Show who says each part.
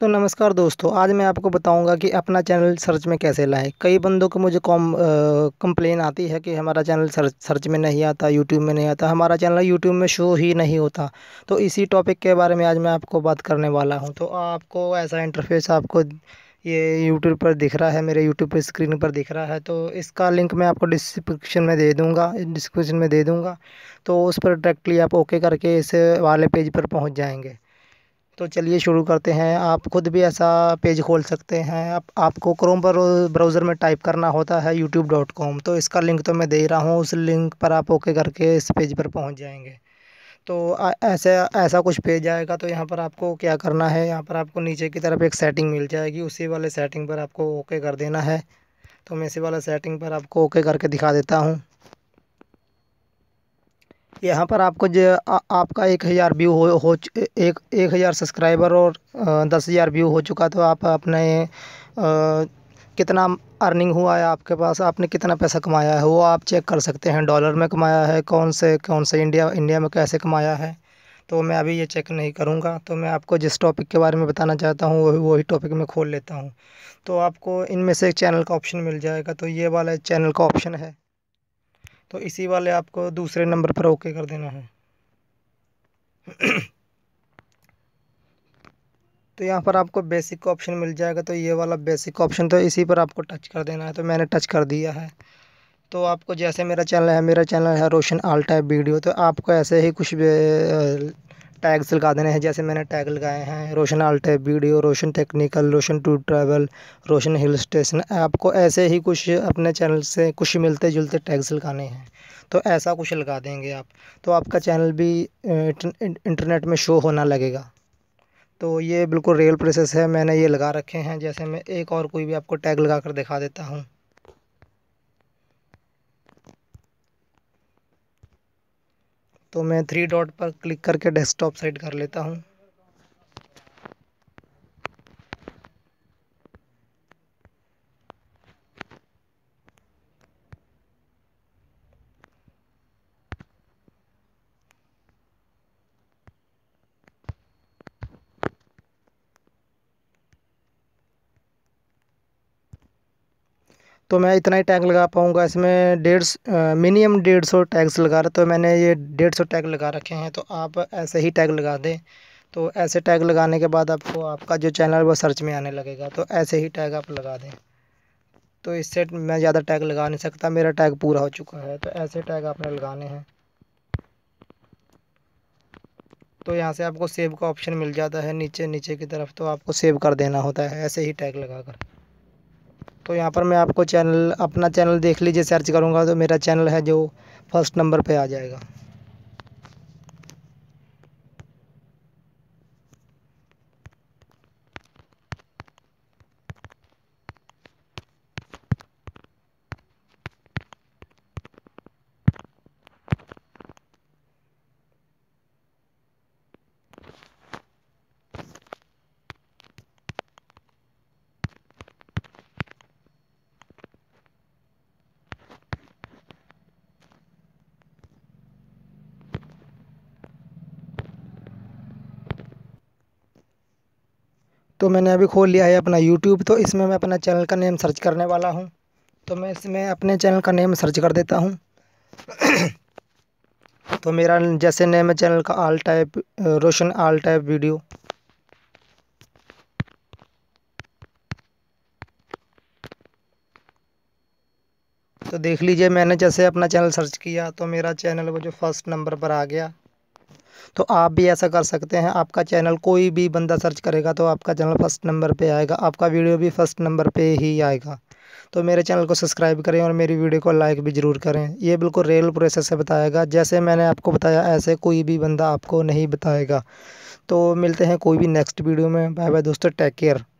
Speaker 1: तो नमस्कार दोस्तों आज मैं आपको बताऊंगा कि अपना चैनल सर्च में कैसे लाएं कई बंदों को मुझे कॉम कंप्लेन आती है कि हमारा चैनल सर्च सर्च में नहीं आता यूट्यूब में नहीं आता हमारा चैनल यूट्यूब में शो ही नहीं होता तो इसी टॉपिक के बारे में आज मैं आपको बात करने वाला हूं तो आपको ऐसा इंटरफेस आपको ये यूट्यूब पर दिख रहा है मेरे यूट्यूब पर स्क्रीन पर दिख रहा है तो इसका लिंक मैं आपको डिस्क्रिप्शन में दे दूँगा डिस्क्रिप्शन में दे दूँगा तो उस पर डायरेक्टली आप ओके करके इस वाले पेज पर पहुँच जाएँगे तो चलिए शुरू करते हैं आप खुद भी ऐसा पेज खोल सकते हैं आप, आपको क्रोम पर ब्राउज़र में टाइप करना होता है यूट्यूब डॉट कॉम तो इसका लिंक तो मैं दे रहा हूँ उस लिंक पर आप ओके करके इस पेज पर पहुँच जाएंगे तो ऐसे ऐसा कुछ पेज आएगा तो यहाँ पर आपको क्या करना है यहाँ पर आपको नीचे की तरफ एक सेटिंग मिल जाएगी उसी वाले सेटिंग पर आपको ओके कर देना है तो मैं इसी वाला सेटिंग पर आपको ओके करके दिखा देता हूँ यहाँ पर आपको जो आपका एक हज़ार व्यू हो, हो एक एक हज़ार सब्सक्राइबर और दस हज़ार व्यू हो चुका तो आप अपने आ, कितना अर्निंग हुआ है आपके पास आपने कितना पैसा कमाया है वो आप चेक कर सकते हैं डॉलर में कमाया है कौन से कौन से इंडिया इंडिया में कैसे कमाया है तो मैं अभी ये चेक नहीं करूँगा तो मैं आपको जिस टॉपिक के बारे में बताना चाहता हूँ वही वही टॉपिक में खोल लेता हूँ तो आपको इनमें से एक चैनल का ऑप्शन मिल जाएगा तो ये वाला चैनल का ऑप्शन है तो इसी वाले आपको दूसरे नंबर पर ओके कर देना है तो यहाँ पर आपको बेसिक ऑप्शन मिल जाएगा तो ये वाला बेसिक ऑप्शन तो इसी पर आपको टच कर देना है तो मैंने टच कर दिया है तो आपको जैसे मेरा चैनल है मेरा चैनल है रोशन आल टाइप वीडियो तो आपको ऐसे ही कुछ टैग्स लगा देने हैं जैसे मैंने टैग लगाए हैं Roshan all type video Roshan technical Roshan to travel Roshan hill station आपको ऐसे ही कुछ अपने चैनल से कुछ मिलते जुलते टैग्स लगाने हैं तो ऐसा कुछ लगा देंगे आप तो आपका चैनल भी इंटरनेट में शो होना लगेगा तो ये बिल्कुल रियल प्रोसेस है मैंने ये लगा रखे हैं जैसे मैं एक और कोई भी आपको टैग लगा कर दिखा देता हूँ तो मैं थ्री डॉट पर क्लिक करके डेस्कटॉप सेट कर लेता हूँ तो मैं इतना ही टैग लगा पाऊँगा इसमें डेढ़ मिनिमम डेढ़ सौ टैग्स लगा रहा तो मैंने ये डेढ़ सौ टैग लगा रखे हैं तो आप ऐसे ही टैग लगा दें तो ऐसे टैग लगाने के बाद आपको आपका जो चैनल वो सर्च में आने लगेगा तो ऐसे ही टैग आप लगा दें तो इससे मैं ज़्यादा टैग लगा नहीं सकता मेरा टैग पूरा हो चुका है तो ऐसे टैग आपने लगाने हैं तो यहाँ से आपको सेव का ऑप्शन मिल जाता है नीचे नीचे की तरफ तो आपको सेव कर देना होता है ऐसे ही टैग लगा कर तो यहाँ पर मैं आपको चैनल अपना चैनल देख लीजिए सर्च करूँगा तो मेरा चैनल है जो फर्स्ट नंबर पर आ जाएगा तो मैंने अभी खोल लिया है अपना यूट्यूब तो इसमें मैं अपना चैनल का नेम सर्च करने वाला हूँ तो मैं इसमें अपने चैनल का नेम सर्च कर देता हूँ तो मेरा जैसे नेम है चैनल का all type Roshan all type video तो देख लीजिए मैंने जैसे अपना चैनल सर्च किया तो मेरा चैनल वो जो फर्स्ट नंबर पर आ गया तो आप भी ऐसा कर सकते हैं आपका चैनल कोई भी बंदा सर्च करेगा तो आपका चैनल फर्स्ट नंबर पर आएगा आपका वीडियो भी फर्स्ट नंबर पर ही आएगा तो मेरे चैनल को सब्सक्राइब करें और मेरी वीडियो को लाइक भी ज़रूर करें ये बिल्कुल रियल प्रोसेस से बताएगा जैसे मैंने आपको बताया ऐसे कोई भी बंदा आपको नहीं बताएगा तो मिलते हैं कोई भी नेक्स्ट वीडियो में बाय बाय दोस्तों टेक केयर